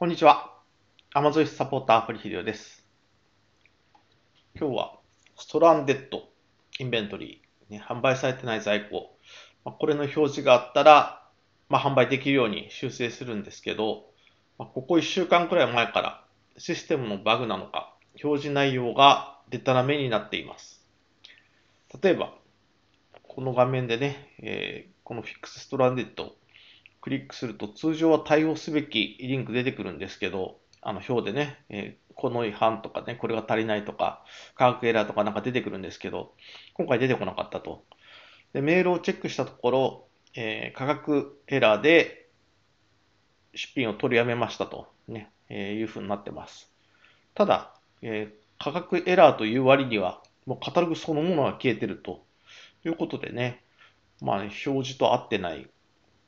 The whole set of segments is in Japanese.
こんにちは。アマゾイスサポーター、堀秀夫です。今日は、ストランデッド、インベントリー、ね、販売されてない在庫、まあ、これの表示があったら、まあ、販売できるように修正するんですけど、まあ、ここ1週間くらい前から、システムのバグなのか、表示内容がデタラメになっています。例えば、この画面でね、えー、このフィックスストランデッドクリックすると通常は対応すべきリンク出てくるんですけど、あの表でね、えー、この違反とかね、これが足りないとか、科学エラーとかなんか出てくるんですけど、今回出てこなかったと。で、メールをチェックしたところ、えー、価格エラーで出品を取りやめましたと、ねえー、いうふうになってます。ただ、えー、価格エラーという割には、もうカタログそのものが消えてるということでね、まあ、ね、表示と合ってない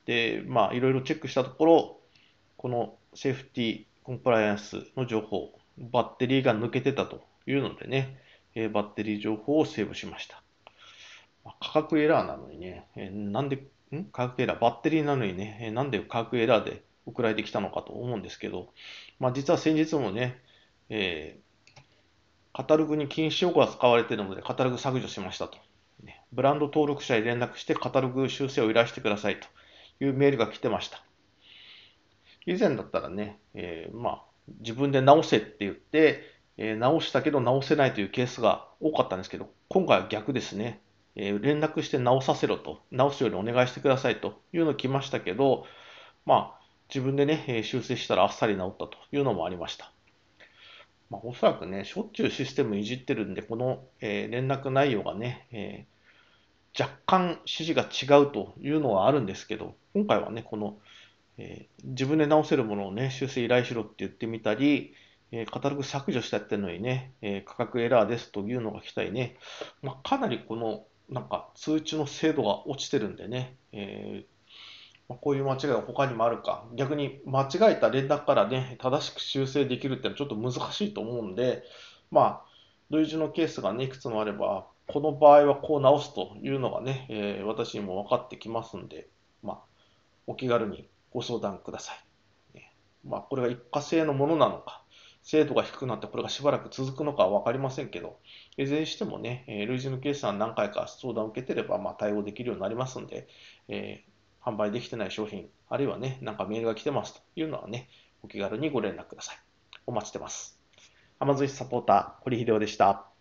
で、まあ、いろいろチェックしたところ、このセーフティーコンプライアンスの情報、バッテリーが抜けてたというのでね、えバッテリー情報をセーブしました。まあ、価格エラーなのにね、えなんで、ん価格エラー、バッテリーなのにね、えなんで価格エラーで送られてきたのかと思うんですけど、まあ、実は先日もね、えー、カタログに禁止用語が使われているので、カタログ削除しましたと。ブランド登録者へ連絡して、カタログ修正を依頼してくださいと。いうメールが来てました。以前だったらね、えー、まあ、自分で直せって言って、えー、直したけど直せないというケースが多かったんですけど、今回は逆ですね。えー、連絡して直させろと、直すようにお願いしてくださいというの来ましたけど、まあ、自分でね、え修正したらあっさり直ったというのもありました。まあ、おそらくね、しょっちゅうシステムいじってるんで、この、え連絡内容がね、え若干指示が違うというのはあるんですけど、今回はね、この、えー、自分で直せるものをね、修正依頼しろって言ってみたり、えー、カタログ削除したってのにね、えー、価格エラーですというのが来たりね、まあ、かなりこの、なんか通知の精度が落ちてるんでね、えまあ、こういう間違いが他にもあるか、逆に間違えた連絡からね、正しく修正できるってのはちょっと難しいと思うんで、まあ、類似のケースがね、いくつもあれば、この場合はこう直すというのがね、え私にも分かってきますんで、まあお気軽にご相談ください。ね、まあ、これが一過性のものなのか、精度が低くなってこれがしばらく続くのかは分かりませんけど、いずれにしてもね、えー、類似のケースは何回か相談を受けてれば、まあ、対応できるようになりますんで、えー、販売できてない商品、あるいはね、なんかメールが来てますというのはね、お気軽にご連絡ください。お待ちしてます。a m a サポーター、堀秀夫でした。